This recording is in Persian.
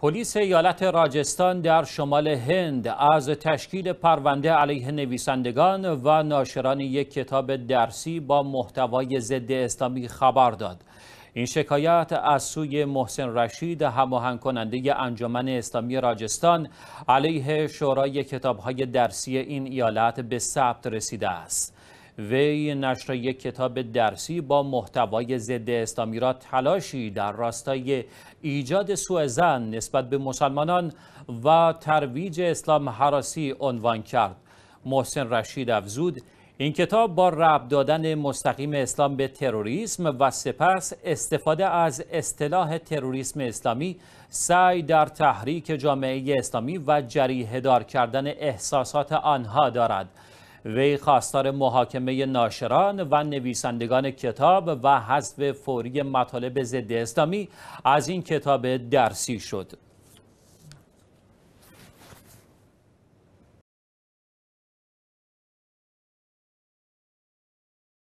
پلیس ایالت راجستان در شمال هند از تشکیل پرونده علیه نویسندگان و ناشران یک کتاب درسی با محتوای ضد اسلامی خبر داد. این شکایت از سوی محسن رشید هماهنگ کننده انجمن اسلامی راجستان علیه شورای کتابهای درسی این ایالت به ثبت رسیده است. وی نشر یک کتاب درسی با محتوای ضد اسلامی را تلاشی در راستای ایجاد سوء زن نسبت به مسلمانان و ترویج اسلام حراسی عنوان کرد محسن رشید افزود این کتاب با رب دادن مستقیم اسلام به تروریسم و سپس استفاده از اصطلاح تروریسم اسلامی سعی در تحریک جامعه اسلامی و جریه دار کردن احساسات آنها دارد وی خواستار محاکمه ناشران و نویسندگان کتاب و حذف فوری مطالب ضد اسلامی از این کتاب درسی شد